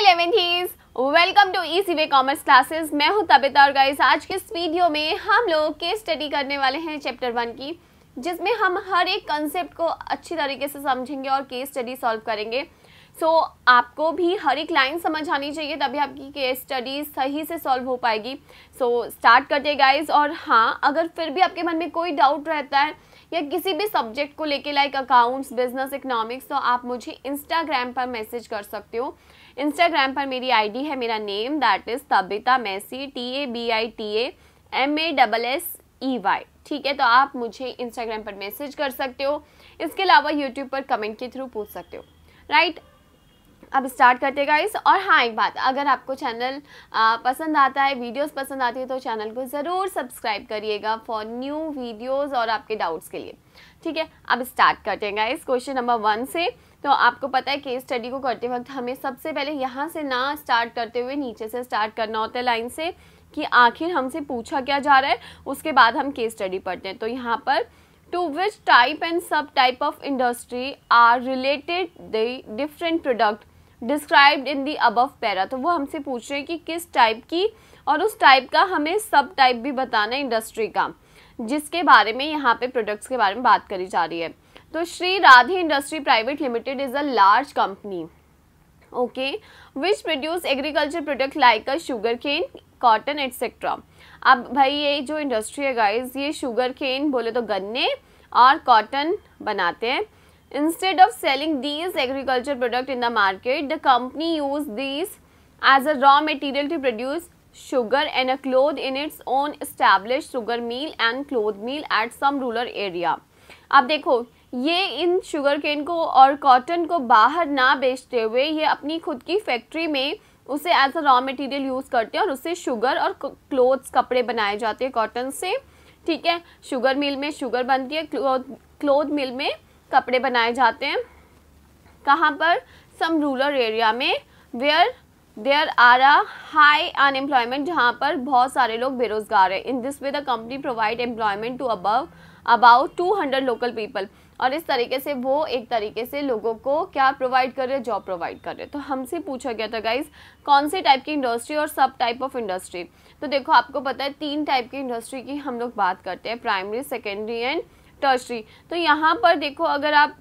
इलेवेंथीज welcome to easy way commerce classes मैं हूं तबिता और गाइस आज के इस वीडियो में हम लोग केस स्टडी करने वाले हैं चैप्टर वन की जिसमें हम हर एक कंसेप्ट को अच्छी तरीके से समझेंगे और केस स्टडी सॉल्व करेंगे सो so, आपको भी हर एक लाइन समझ आनी चाहिए तभी आपकी केस स्टडी सही से सॉल्व हो पाएगी सो so, स्टार्ट करते गाइज और हाँ अगर फिर भी आपके मन में कोई डाउट रहता है या किसी भी सब्जेक्ट को लेके लाइक अकाउंट्स बिजनेस इकोनॉमिक्स तो आप मुझे इंस्टाग्राम पर मैसेज कर सकते हो इंस्टाग्राम पर मेरी आईडी है मेरा name that is Tabitha Massey T A B I T A M A double S E Y ठीक है तो आप मुझे इंस्टाग्राम पर मैसेज कर सकते हो इसके अलावा यूट्यूब पर कमेंट के थ्रू पूछ सकते हो राइट right? अब स्टार्ट करते गाइस और हाँ एक बात अगर आपको चैनल पसंद आता है वीडियोस पसंद आती है तो चैनल को ज़रूर सब्सक्राइब करिएगा फॉर न्यू वीडियोस और आपके डाउट्स के लिए ठीक है अब स्टार्ट करते हैं गाइस क्वेश्चन नंबर वन से तो आपको पता है केस स्टडी को करते वक्त हमें सबसे पहले यहाँ से ना स्टार्ट करते हुए नीचे से स्टार्ट करना होता है लाइन से कि आखिर हमसे पूछा क्या जा रहा है उसके बाद हम केस स्टडी पढ़ते हैं तो यहाँ पर two which type and sub type of industry are related the different product described in the above para तो वो हमसे पूछ रहे हैं कि किस टाइप की और उस टाइप का हमें सब टाइप भी बताना है इंडस्ट्री का जिसके बारे में यहाँ पे प्रोडक्ट्स के बारे में बात करी जा रही है तो Shri Radhe industry private limited is a large company okay which produce agriculture product like a sugar cane cotton etcetera अब भाई ये जो इंडस्ट्री है गाइज ये शुगर केन बोले तो गन्ने और कॉटन बनाते हैं Instead of selling these agriculture product in the market, the company used these as a raw material to produce sugar and a cloth in its own established sugar mill and cloth mill at some rural area. ab dekho ये इन sugar cane को और cotton को बाहर ना बेचते हुए ये अपनी खुद की फैक्ट्री में उसे as a raw material use करते हैं और उससे शुगर और क्लोथ्स कपड़े बनाए जाते हैं कॉटन से ठीक है शुगर मिल में शुगर बनती है क्लोथ क्लोथ मिल में कपड़े बनाए जाते हैं कहाँ पर सम रूरल एरिया में where there are a high unemployment जहाँ पर बहुत सारे लोग बेरोजगार हैं in this way the company provide employment to above about two hundred local people और इस तरीके से वो एक तरीके से लोगों को क्या प्रोवाइड कर रहे हैं जॉब प्रोवाइड कर रहे हैं तो हमसे पूछा गया था गाइज कौन से टाइप की इंडस्ट्री और सब टाइप ऑफ इंडस्ट्री तो देखो आपको पता है तीन टाइप की इंडस्ट्री की हम लोग बात करते हैं प्राइमरी सेकेंडरी एंड टर्सरी तो यहाँ पर देखो अगर आप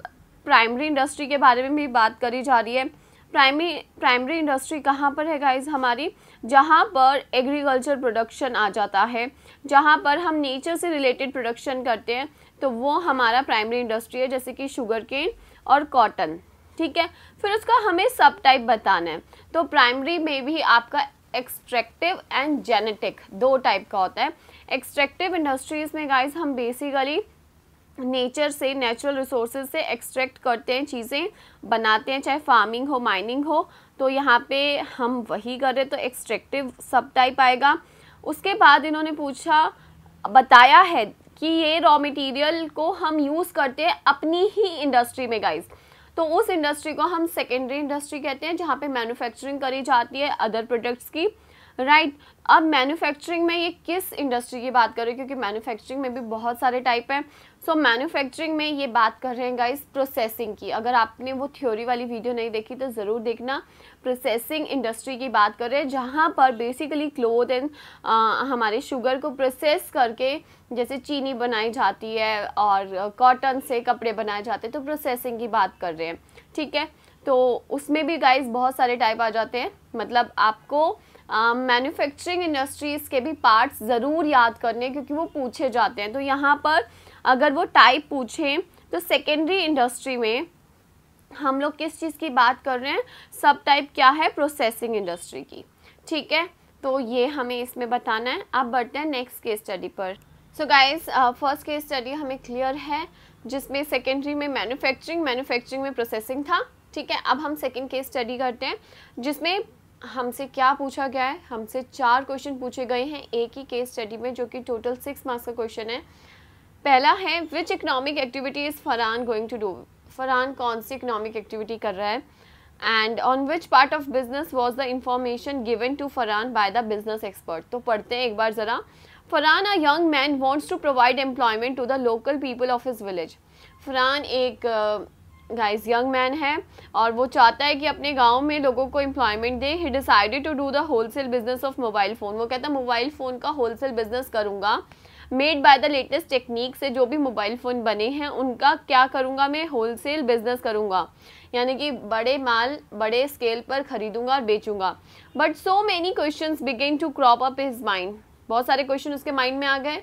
प्राइमरी इंडस्ट्री के बारे में भी बात करी जा रही है प्राइमरी प्राइमरी इंडस्ट्री कहाँ पर है गाइज हमारी जहाँ पर एग्रीकल्चर प्रोडक्शन आ जाता है जहाँ पर हम नेचर से रिलेटेड प्रोडक्शन करते हैं तो वो हमारा प्राइमरी इंडस्ट्री है जैसे कि शुगर केन और कॉटन ठीक है फिर उसका हमें सब टाइप बताना है तो प्राइमरी में भी आपका एक्सट्रैक्टिव एंड जेनेटिक दो टाइप का होता है एक्सट्रैक्टिव इंडस्ट्रीज़ में गाइज हम बेसिकली नेचर से नेचुरल रिसोर्सेज से एक्सट्रैक्ट करते हैं चीज़ें बनाते हैं चाहे फार्मिंग हो माइनिंग हो तो यहाँ पे हम वही कर रहे तो एक्सट्रैक्टिव सब टाइप आएगा उसके बाद इन्होंने पूछा बताया है कि ये रॉ मटेरियल को हम यूज़ करते हैं अपनी ही इंडस्ट्री में गाइज तो उस इंडस्ट्री को हम सेकेंडरी इंडस्ट्री कहते हैं जहाँ पे मैन्युफैक्चरिंग करी जाती है अदर प्रोडक्ट्स की राइट right? अब मैन्युफैक्चरिंग में ये किस इंडस्ट्री की बात कर रहे हैं क्योंकि मैन्युफैक्चरिंग में भी बहुत सारे टाइप हैं सो so, मैन्युफैक्चरिंग में ये बात कर रहे हैं गाइस प्रोसेसिंग की अगर आपने वो थ्योरी वाली वीडियो नहीं देखी तो ज़रूर देखना प्रोसेसिंग इंडस्ट्री की बात कर रहे हैं जहाँ पर बेसिकली क्लोथ एंड हमारे शुगर को प्रोसेस करके जैसे चीनी बनाई जाती है और कॉटन से कपड़े बनाए जाते हैं तो प्रोसेसिंग की बात कर रहे हैं ठीक है तो उसमें भी गाइस बहुत सारे टाइप आ जाते हैं मतलब आपको मैन्युफैक्चरिंग इंडस्ट्रीज़ के भी पार्ट्स ज़रूर याद करने क्योंकि वो पूछे जाते हैं तो यहाँ पर अगर वो टाइप पूछें तो सेकेंडरी इंडस्ट्री में हम लोग किस चीज़ की बात कर रहे हैं सब टाइप क्या है प्रोसेसिंग इंडस्ट्री की ठीक है तो ये हमें इसमें बताना है अब बढ़ते हैं नेक्स्ट केस स्टडी पर so guys first case study हमें क्लियर है जिसमें सेकेंडरी में मैन्युफैक्चरिंग मैन्युफैक्चरिंग में प्रोसेसिंग था ठीक है अब हम सेकेंड केस स्टडी करते हैं जिसमें हमसे क्या पूछा गया है हमसे चार क्वेश्चन पूछे गए हैं एक ही केस स्टडी में जो कि टोटल सिक्स मार्क्स का क्वेश्चन है पहला है which economic activity is Farhan going to do Farhan कौन सी इकनॉमिक एक्टिविटी कर रहा है and on which part of business was the information given to Farhan by the business expert तो पढ़ते हैं एक बार ज़रा Farhan a young man wants to provide employment to the local people of his village Farhan एक uh, गाइस यंग मैन है और वो चाहता है कि अपने गांव में लोगों को एम्प्लॉयमेंट दे he decided to do the wholesale business of mobile phone वो कहता है मोबाइल फ़ोन का होलसेल बिजनेस करूंगा made by the latest technique से जो भी मोबाइल फ़ोन बने हैं उनका क्या करूँगा मैं होलसेल बिजनेस करूँगा यानी कि बड़े माल बड़े स्केल पर ख़रीदूँगा और बेचूँगा but so many question begin to crop up his mind बहुत सारे क्वेश्चन उसके माइंड में आ गए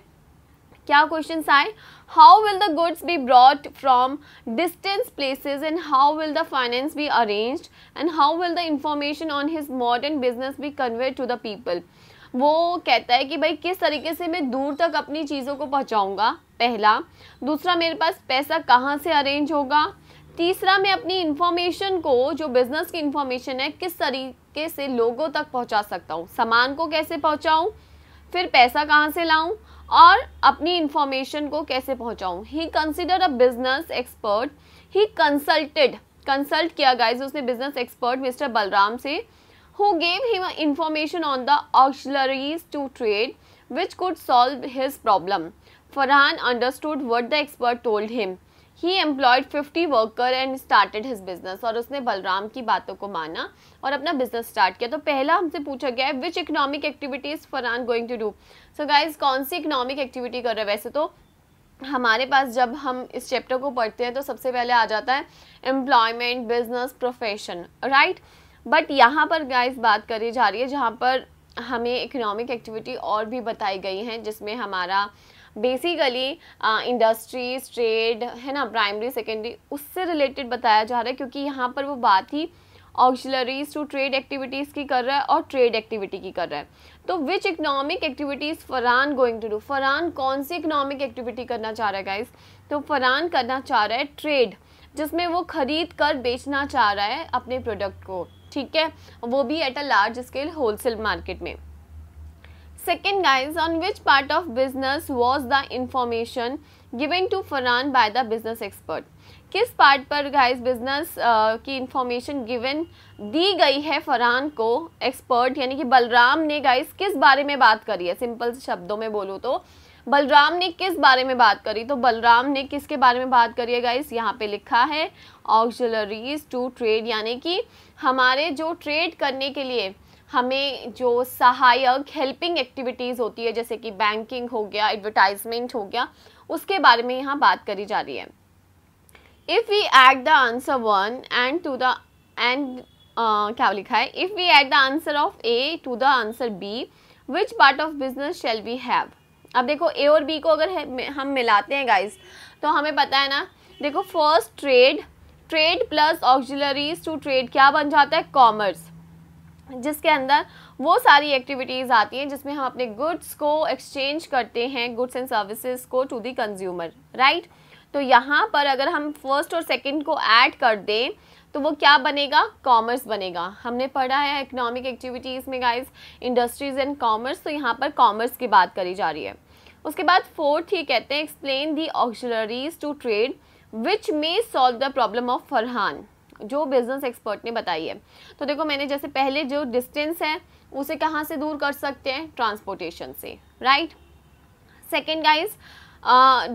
क्या क्वेश्चन आए how will the goods be broad from distance places and how will the finance be arrange and how will the information on his modern business be convey to the people वो कहता है कि भाई किस तरीके से मैं दूर तक अपनी चीज़ों को पहुँचाऊँगा पहला दूसरा मेरे पास पैसा कहाँ से अरेंज होगा तीसरा मैं अपनी इन्फॉर्मेशन को जो बिज़नेस की इन्फॉर्मेशन है किस तरीके से लोगों तक पहुंचा सकता हूँ सामान को कैसे पहुंचाऊं फिर पैसा कहाँ से लाऊं और अपनी इंफॉर्मेशन को कैसे पहुंचाऊं he consider a business expert he consulted consult किया गाइज उसने बिजनेस एक्सपर्ट मिस्टर बलराम से who gave him information on the auxiliaries to trade which could solve his problem Farhan understood what the expert told him he employed fifty worker and started his business और उसने बलराम की बातों को माना और अपना business start किया तो पहला हमसे पूछा गया है which economic activities Farhan going to do so guys कौन सी इकोनॉमिक एक्टिविटी कर रहे हैं वैसे तो हमारे पास जब हम इस चैप्टर को पढ़ते हैं तो सबसे पहले आ जाता है employment business profession right but यहाँ पर गाइज बात करी जा रही है जहाँ पर हमें इकोनॉमिक एक्टिविटी और भी बताई गई हैं जिसमें हमारा बेसिकली इंडस्ट्रीज ट्रेड है ना प्राइमरी सेकेंडरी उससे रिलेटेड बताया जा रहा है क्योंकि यहाँ पर वो बात he auxiliaries to trade activities की कर रहा है और ट्रेड एक्टिविटी की कर रहा है तो which economic activities Farhan going to do Farhan कौन सी इकनॉमिक एक्टिविटी करना चाह रहा है गाइस तो फरहान करना चाह रहा है ट्रेड जिसमें वो ख़रीद कर बेचना चाह रहा है अपने प्रोडक्ट को ठीक है वो भी at a large scale wholesale market में second guys on which part of business was the information given to Farhan by the business expert किस पार्ट पर गाइज बिजनेस uh, की इंफॉर्मेशन गिवन दी गई है फरहान को एक्सपर्ट यानी कि बलराम ने गाइज किस बारे में बात करी है सिंपल शब्दों में बोलूँ तो बलराम ने किस बारे में बात करी तो बलराम ने किसके बारे में बात करी है गाइस यहाँ पे लिखा है ऑक्जलरीज टू ट्रेड यानी कि हमारे जो ट्रेड करने के लिए हमें जो सहायक हेल्पिंग एक्टिविटीज़ होती है जैसे कि बैंकिंग हो गया एडवर्टाइजमेंट हो गया उसके बारे में यहाँ बात करी जा रही है if we at the answer one and two the and क्या लिखा है if we at the answer of a two the answer B which part of business shall we have अब देखो ए और बी को अगर हम मिलाते हैं गाइज तो हमें पता है ना देखो first trade trade plus auxiliaries to trade क्या बन जाता है कॉमर्स जिसके अंदर वो सारी एक्टिविटीज़ आती हैं जिसमें हम अपने गुड्स को एक्सचेंज करते हैं गुड्स एंड सर्विसेज को टू दी कंज्यूमर राइट तो यहाँ पर अगर हम फर्स्ट और सेकंड को ऐड कर दें तो वो क्या बनेगा कॉमर्स बनेगा हमने पढ़ा है इकोनॉमिक एक्टिविटीज़ में गाइस इंडस्ट्रीज़ एंड कॉमर्स तो यहाँ पर कॉमर्स की बात करी जा रही है उसके बाद फोर्थ ये कहते हैं explain the auxiliaries to trade which may solve the problem of Farhan जो बिजनेस एक्सपर्ट ने बताई है तो देखो मैंने जैसे पहले जो डिस्टेंस है उसे कहाँ से दूर कर सकते हैं ट्रांसपोर्टेशन से राइट सेकेंड गाइज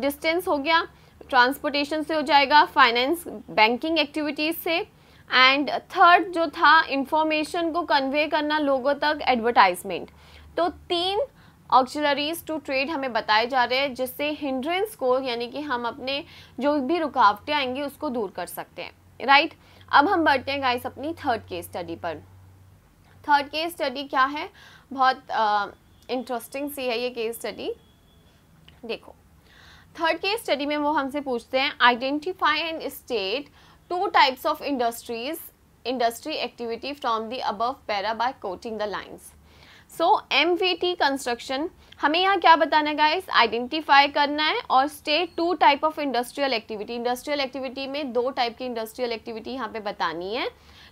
डिस्टेंस हो गया ट्रांसपोर्टेशन से हो जाएगा फाइनेंस बैंकिंग एक्टिविटीज़ से एंड थर्ड जो था इंफॉर्मेशन को कन्वे करना लोगों तक एडवर्टाइजमेंट तो तीन ऑक्सिलरीज टू ट्रेड हमें बताए जा रहे हैं जिससे हिंड्रेंस को यानी कि हम अपने जो भी रुकावटें आएंगी उसको दूर कर सकते हैं राइट अब हम बढ़ते हैं गाइस अपनी थर्ड केस स्टडी पर थर्ड केस स्टडी क्या है बहुत इंटरेस्टिंग सी है ये केस स्टडी देखो थर्ड केस स्टडी में वो हमसे पूछते हैं identify and state two types of industries industry activity from the above para by quoting the lines so M V T construction हमें यहाँ क्या बताना है गाइस आइडेंटिफाई करना है और state two type of industrial activity industrial activity में दो टाइप की इंडस्ट्रियल एक्टिविटी यहाँ पे बतानी है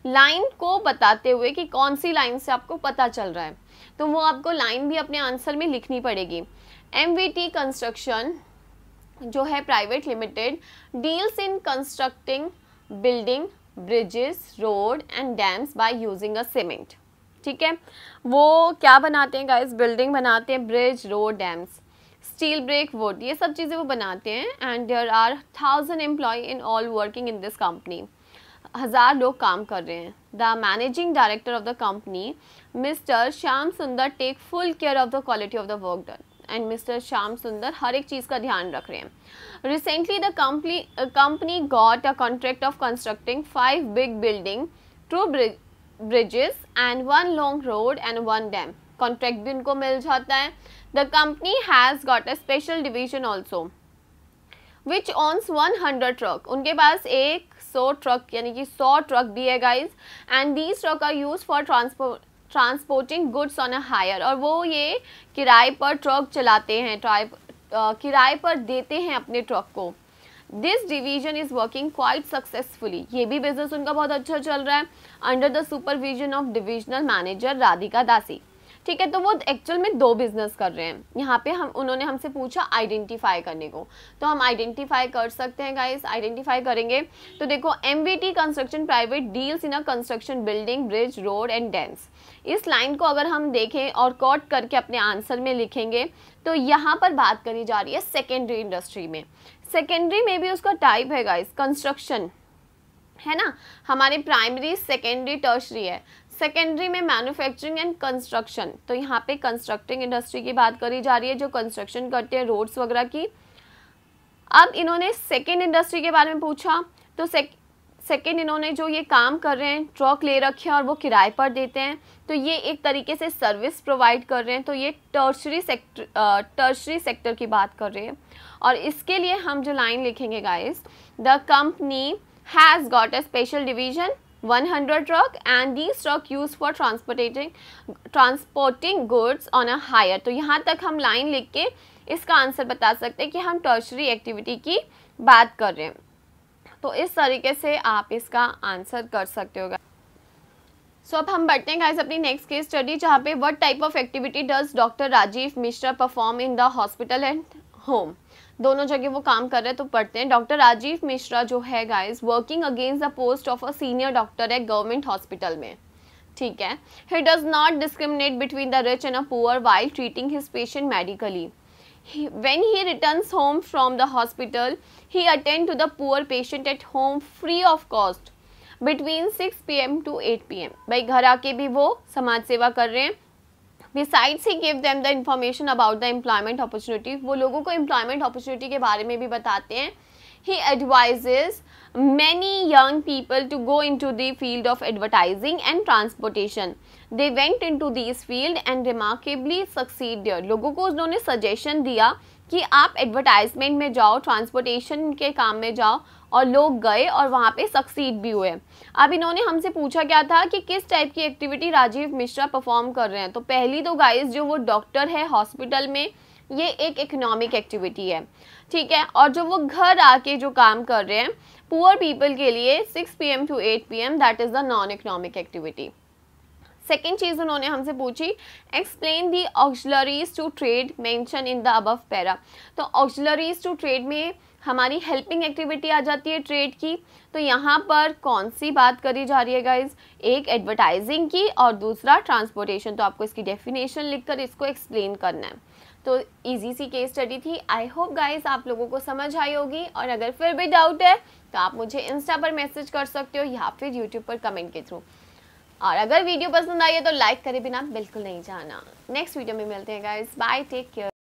लाइन को बताते हुए कि कौन सी लाइन से आपको पता चल रहा है तो वो आपको लाइन भी अपने आंसर में लिखनी पड़ेगी एम कंस्ट्रक्शन जो है private limited deals in constructing building bridges road and dams by using a cement ठीक है वो क्या बनाते हैं गाइस बिल्डिंग बनाते हैं bridge road dams steel brick wood ये सब चीज़ें वो बनाते हैं and there are thousand employ in all working in this company हज़ार लोग काम कर रहे हैं the managing director of the company mister Shyam Sundar take full care of the quality of the work done and mister Shyam Sundar हर एक चीज़ का ध्यान रख रहे हैं recently the company company got a contract of constructing five big building two bridges and one long road and one dam contract भी उनको मिल जाता है the company has got a special division also which owns one hundred truck उनके पास एक सौ truck यानी कि सौ ट्रक भी है guys and these truck are use for transport transporting goods on a hire और वो ये किराए पर ट्रक चलाते हैं ट्राई किराए पर देते हैं अपने ट्रक को this division is working quite successfully ये भी बिजनेस उनका बहुत अच्छा चल रहा है under the supervision of divisional manager Radhika Dasi ठीक है तो वो एक्चुअल में दो बिजनेस कर रहे हैं यहाँ पे हम उन्होंने हमसे पूछा आइडेंटिफाई करने को तो हम आइडेंटिफाई कर सकते हैं गाइस आइडेंटिफाई करेंगे तो देखो M construction private deals in a construction building bridge road and dams इस लाइन को अगर हम देखें और कॉट करके अपने आंसर में लिखेंगे तो यहाँ पर बात करी जा रही है सेकेंडरी इंडस्ट्री में सेकेंडरी में भी उसका टाइप है गाइस कंस्ट्रक्शन है ना हमारे प्राइमरी सेकेंडरी टर्शरी है सेकेंडरी में मैन्युफैक्चरिंग एंड कंस्ट्रक्शन तो यहाँ पे कंस्ट्रक्टिंग इंडस्ट्री की बात करी जा रही है जो कंस्ट्रक्शन करते हैं रोड्स वगैरह की अब इन्होंने सेकेंड इंडस्ट्री के बारे में पूछा तो सेकेंड इन्होंने जो ये काम कर रहे हैं ट्रक ले रखे हैं और वो किराए पर देते हैं तो ये एक तरीके से सर्विस प्रोवाइड कर रहे हैं तो ये टर्शरी सेक्टर टर्शरी सेक्टर की बात कर रहे हैं और इसके लिए हम जो लाइन लिखेंगे guys the company has got a special division 100 truck and these truck use for transportating transporting goods on a hire तो यहाँ तक हम लाइन लिख के इसका आंसर बता सकते हैं कि हम टर्शरी एक्टिविटी की बात कर रहे हैं तो इस तरीके से आप इसका आंसर कर सकते हो सो so, अब हम बढ़ते हैं गाइस अपनी नेक्स्ट केस स्टडी जहाँ पे what type of activity does doctor Rajeev Mishra perform in the hospital and home दोनों जगह वो काम कर रहे हैं तो पढ़ते हैं डॉक्टर राजीव मिश्रा जो है guys working against the post of a senior doctor है गवर्नमेंट हॉस्पिटल में ठीक है he does not discriminate between the rich and a poor while treating his patient medically he, when he returns home from the hospital, he attend to the poor patient at home free of cost between 6 pm to 8 pm. bhai ghar aake bhi wo samaj seva kar rahe hain besides he give them the information about the employment opportunity wo logo ko employment opportunity ke bare mein bhi batate hain he advises many young people to go into the field of advertising and transportation. They went into these field and remarkably succeeded. logo ko usne suggestion diya ki aap advertisement mein jao transportation ke kaam mein jao और लोग गए और वहाँ पे succeed भी हुए अब इन्होंने हमसे पूछा क्या था कि किस टाइप की एक्टिविटी राजीव मिश्रा परफॉर्म कर रहे हैं तो पहली तो गाइस जो वो डॉक्टर है हॉस्पिटल में ये एक इकोनॉमिक एक्टिविटी है ठीक है और जो वो घर आके जो काम कर रहे हैं पुअर पीपल के लिए 6 PM to 8 PM that is the non economic activity second चीज़ उन्होंने हमसे पूछी explain the auxiliaries to trade mention in the above para तो ऑक्सलरीज टू ट्रेड में हमारी हेल्पिंग एक्टिविटी आ जाती है ट्रेड की तो यहाँ पर कौन सी बात करी जा रही है गाइज एक एडवर्टाइजिंग की और दूसरा ट्रांसपोर्टेशन तो आपको इसकी डेफिनेशन लिखकर इसको एक्सप्लेन करना है तो इजी सी केस स्टडी थी आई होप गाइस आप लोगों को समझ आई होगी और अगर फिर भी डाउट है तो आप मुझे इंस्टा पर मैसेज कर सकते हो या फिर यूट्यूब पर कमेंट के थ्रू और अगर वीडियो पसंद आई है तो लाइक करे बिना बिल्कुल नहीं जाना नेक्स्ट वीडियो में मिलते हैं गाइज बाय टेक केयर